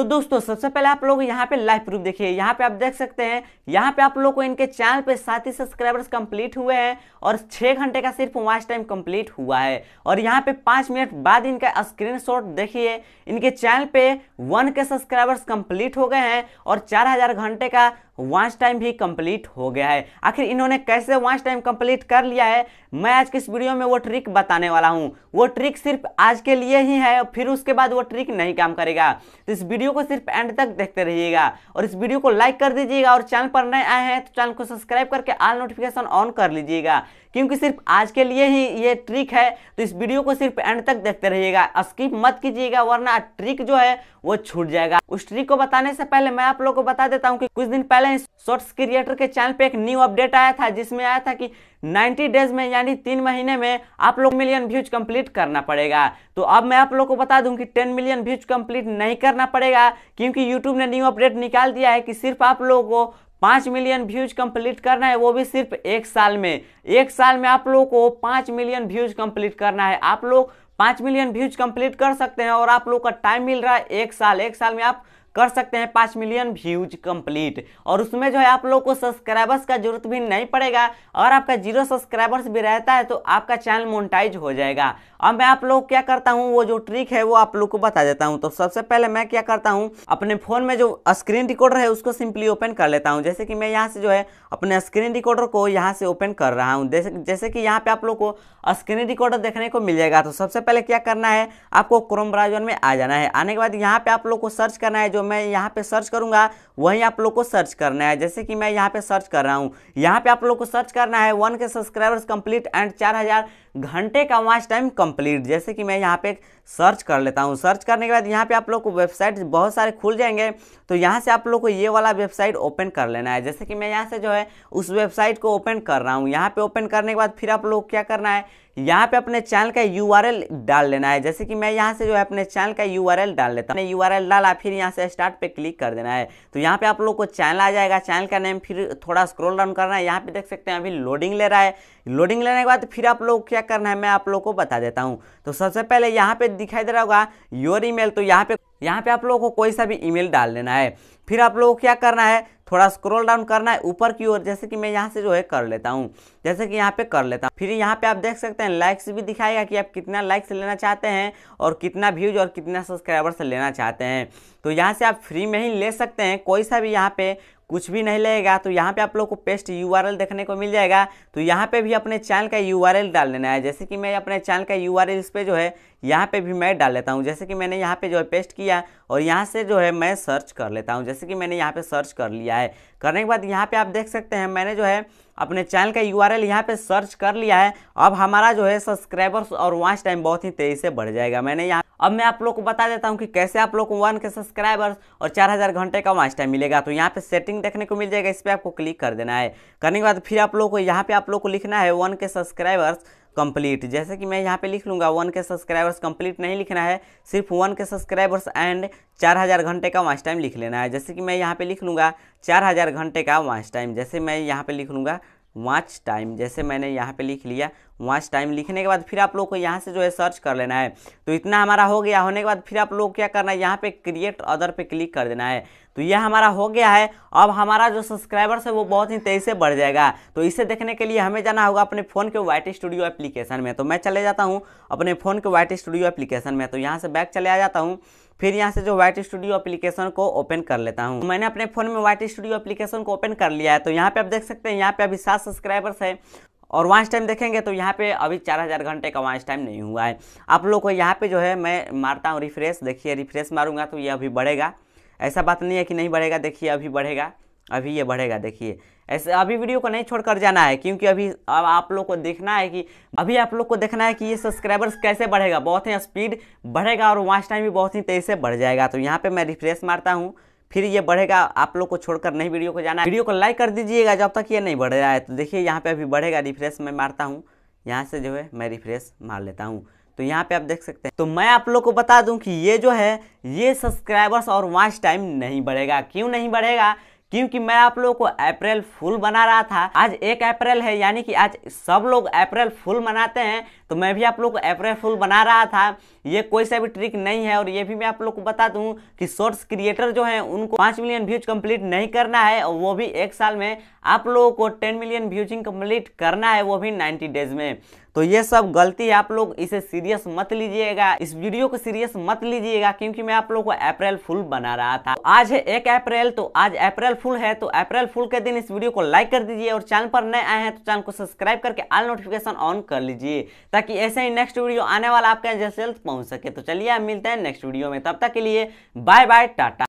तो दोस्तों सबसे पहले आप लोग यहाँ पे लाइव प्रूफ देखिए यहाँ पे आप देख सकते हैं यहाँ पे आप लोग को इनके चैनल पे सात ही सब्सक्राइबर्स कंप्लीट हुए हैं और छः घंटे का सिर्फ वॉच टाइम कंप्लीट हुआ है और यहाँ पे पाँच मिनट बाद इनका स्क्रीन देखिए इनके चैनल पे वन के सब्सक्राइबर्स कंप्लीट हो गए हैं और चार घंटे का वॉच टाइम भी कंप्लीट हो गया है आखिर इन्होंने कैसे वॉच टाइम कंप्लीट कर लिया है मैं आज की इस वीडियो में वो ट्रिक बताने वाला हूँ वो ट्रिक सिर्फ आज के लिए ही है फिर उसके बाद वो ट्रिक नहीं काम करेगा तो इस वीडियो को सिर्फ एंड तक देखते रहिएगा और इस वीडियो को लाइक कर दीजिएगा और चैनल पर नए आए हैं तो चैनल को सब्सक्राइब करके आल नोटिफिकेशन ऑन कर लीजिएगा क्योंकि सिर्फ आज के लिए ही ये ट्रिक है तो इस वीडियो को सिर्फ एंड तक देखते रहिएगा स्किप मत कीजिएगा वरना ट्रिक जो है वो छूट जाएगा उस ट्रिक को बताने से पहले मैं आप लोग को बता देता हूँ कि कुछ दिन पहले हैं शॉर्ट्स क्रिएटर के चैनल पे एक न्यू अपडेट आया था जिसमें आया था कि 90 डेज में यानी तीन महीने में आप लोग मिलियन व्यूज कंप्लीट करना पड़ेगा तो अब मैं आप लोग को बता दूं कि 10 मिलियन व्यूज कंप्लीट नहीं करना पड़ेगा क्योंकि यूट्यूब ने न्यू अपडेट निकाल दिया है कि सिर्फ आप लोगों को पाँच मिलियन व्यूज कंप्लीट करना है वो भी सिर्फ एक साल में एक साल में आप लोगों को पाँच मिलियन व्यूज कंप्लीट करना है आप लोग पाँच मिलियन व्यूज कंप्लीट कर सकते हैं और आप लोग का टाइम मिल रहा है एक साल एक साल में आप कर सकते हैं पाँच मिलियन व्यूज कंप्लीट और उसमें जो है आप लोग को सब्सक्राइबर्स का जरूरत भी नहीं पड़ेगा और आपका जीरो सब्सक्राइबर्स भी रहता है तो आपका चैनल मोनिटाइज हो जाएगा अब मैं आप लोग क्या करता हूँ वो जो ट्रिक है वो आप लोग को बता देता हूँ तो सबसे पहले मैं क्या करता हूँ अपने फ़ोन में जो स्क्रीन रिकॉर्डर है उसको सिंपली ओपन कर लेता हूँ जैसे कि मैं यहाँ से जो है अपने स्क्रीन रिकॉर्डर को यहाँ से ओपन कर रहा हूँ जैसे कि यहाँ पे आप लोग को स्क्रीन रिकॉर्डर देखने को मिल जाएगा तो सबसे पहले क्या करना है आपको क्रोम ब्राउजर में आ जाना है आने के बाद यहाँ पे आप लोग को सर्च करना है जो जो मैं यहाँ पे सर्च करूँगा वही आप लोग को सर्च करना है जैसे कि मैं यहाँ पे सर्च कर रहा हूँ यहाँ पे आप लोग को सर्च करना है वन के सब्सक्राइबर्स कंप्लीट एंड चार हज़ार घंटे का वॉच टाइम कंप्लीट जैसे कि मैं यहाँ पे सर्च कर लेता हूँ सर्च करने के बाद यहाँ पे आप लोग को वेबसाइट बहुत सारे खुल जाएंगे तो यहाँ से आप लोग को ये वाला वेबसाइट ओपन कर लेना है जैसे कि मैं यहाँ से जो है उस वेबसाइट को ओपन कर रहा हूँ यहाँ पे ओपन करने के बाद फिर आप लोग क्या करना है यहाँ पे अपने चैनल का यू डाल लेना है जैसे कि मैं यहाँ से जो है अपने चैनल का यू डाल लेता हूँ यू आर डाला फिर यहाँ से स्टार्ट पे क्लिक कर देना है तो यहाँ पे आप लोग को चैनल आ जाएगा चैनल का नेम फिर थोड़ा स्क्रोल डाउन करना है यहाँ पे देख सकते हैं अभी लोडिंग ले रहा है लोडिंग लेने के बाद फिर आप लोग क्या करना है मैं आप लोग को बता देता हूँ तो सबसे पहले यहाँ पे दिखाई दे रहा होगा योर ईमेल तो यहाँ पे यहाँ पे आप लोगों को कोई सा भी ईमेल डाल लेना है फिर आप लोगों को क्या करना है थोड़ा स्क्रॉल डाउन करना है ऊपर की ओर जैसे कि मैं यहाँ से जो है कर लेता हूँ जैसे कि यहाँ पे कर लेता हूँ फिर यहाँ पे आप देख सकते हैं लाइक्स भी दिखाएगा कि आप कितना लाइक्स लेना चाहते हैं और कितना व्यूज और कितना सब्सक्राइबर्स लेना चाहते हैं तो यहाँ से आप फ्री में ही ले सकते हैं कोई सा भी यहाँ पे कुछ भी नहीं लगेगा तो यहाँ पे आप लोग को पेस्ट यू देखने को मिल जाएगा तो यहाँ पे भी अपने चैनल का यू डाल लेना है जैसे कि मैं अपने चैनल का यू इस पर जो है यहाँ पे भी मैं डाल लेता हूँ जैसे कि मैंने यहाँ पे जो है पेस्ट किया और यहाँ से जो है मैं सर्च कर लेता हूँ जैसे कि मैंने यहाँ पर सर्च कर लिया है करने के बाद यहाँ पर आप देख सकते हैं मैंने जो है अपने चैनल का यू आर एल यहाँ पर सर्च कर लिया है अब हमारा जो है सब्सक्राइबर्स और वॉच टाइम बहुत ही तेज़ी से बढ़ जाएगा मैंने यहाँ अब मैं आप लोग को बता देता हूँ कि कैसे आप लोग को वन के सब्सक्राइबर्स और 4000 घंटे का वॉच टाइम मिलेगा तो यहाँ पे सेटिंग देखने को मिल जाएगा इस पर आपको क्लिक कर देना है करने के बाद फिर आप लोग को यहाँ पे आप लोग को लिखना है वन के सब्सक्राइबर्स कंप्लीट जैसे कि मैं यहाँ पे लिख लूँगा वन के सब्सक्राइबर्स कंप्लीट नहीं लिखना है सिर्फ वन के सब्सक्राइबर्स एंड चार हज़ार घंटे का वाच टाइम लिख लेना है जैसे कि मैं यहाँ पे लिख लूँगा चार हज़ार घंटे का वाच टाइम जैसे मैं यहाँ पे लिख लूँगा वाच टाइम जैसे मैंने यहाँ पे लिख लिया वाच टाइम लिखने के बाद फिर आप लोग को यहाँ से जो है सर्च कर लेना है तो इतना हमारा हो गया होने के बाद फिर आप लोग क्या करना है यहाँ पे क्रिएट अदर पे क्लिक कर देना है तो यह हमारा हो गया है अब हमारा जो सब्सक्राइबर्स है वो बहुत ही तेज़ी से बढ़ जाएगा तो इसे देखने के लिए हमें जाना होगा अपने फ़ोन के वाइट स्टूडियो एप्लीकेशन में तो मैं चले जाता हूँ अपने फ़ोन के वाइट स्टूडियो एप्लीकेशन में तो यहाँ से बैक चले आ जाता हूँ फिर यहाँ से जो वाइट स्टूडियो एप्लीकेशन को ओपन कर लेता हूँ मैंने अपने फ़ोन में वाइट स्टूडियो एप्लीकेशन को ओपन कर लिया है तो यहाँ पर आप देख सकते हैं यहाँ पर अभी सात सब्सक्राइबर्स है और वाइस टाइम देखेंगे तो यहाँ पे अभी चार हज़ार घंटे का वाइस टाइम नहीं हुआ है आप लोग को यहाँ पे जो है मैं मारता हूँ रिफ्रेश देखिए रिफ्रेश मारूंगा तो ये अभी बढ़ेगा ऐसा बात नहीं है कि नहीं बढ़ेगा देखिए अभी बढ़ेगा अभी ये बढ़ेगा देखिए ऐसे अभी वीडियो को नहीं छोड़कर जाना है क्योंकि अभी अब आप लोग को देखना है कि अभी आप लोग को देखना है कि ये सब्सक्राइबर्स कैसे बढ़ेगा बहुत ही स्पीड बढ़ेगा और वॉच टाइम भी बहुत ही तेज़ी से बढ़ जाएगा तो यहाँ पे मैं रिफ्रेश मारता हूँ फिर ये बढ़ेगा आप लोग को छोड़कर नहीं वीडियो को जाना वीडियो को लाइक कर दीजिएगा जब तक ये नहीं बढ़ रहा है तो देखिए यहाँ पर अभी बढ़ेगा रिफ्रेश मैं मारता हूँ यहाँ से जो है मैं रिफ्रेश मार लेता हूँ तो यहाँ पे आप देख सकते हैं तो मैं आप लोग को बता दूं कि ये जो है ये सब्सक्राइबर्स और वॉच टाइम नहीं बढ़ेगा क्यों नहीं बढ़ेगा क्योंकि मैं आप लोगों को अप्रैल फुल बना रहा था आज एक अप्रैल है यानी कि आज सब लोग अप्रैल फुल मनाते हैं तो मैं भी आप लोग को फुल बना रहा था ये कोई सा भी ट्रिक नहीं है और ये भी मैं आप लोग को बता दूँ कि शॉर्ट्स क्रिएटर जो हैं उनको पाँच मिलियन व्यूज कंप्लीट नहीं करना है और वो भी एक साल में आप लोगों को टेन मिलियन व्यूजिंग कम्प्लीट करना है वो भी नाइन्टी डेज में तो ये सब गलती है आप लोग इसे सीरियस मत लीजिएगा इस वीडियो को सीरियस मत लीजिएगा क्योंकि मैं आप लोग को अप्रैल फुल बना रहा था तो आज है एक अप्रैल तो आज अप्रैल फुल है तो अप्रैल फुल के दिन इस वीडियो को लाइक कर दीजिए और चैनल पर नए आए हैं तो चैनल को सब्सक्राइब करके आल नोटिफिकेशन ऑन कर लीजिए ताकि ऐसे ही नेक्स्ट वीडियो आने वाला आपके जैसे पहुंच जल्द सके तो चलिए मिलते हैं नेक्स्ट वीडियो में तब तक के लिए बाय बाय टाटा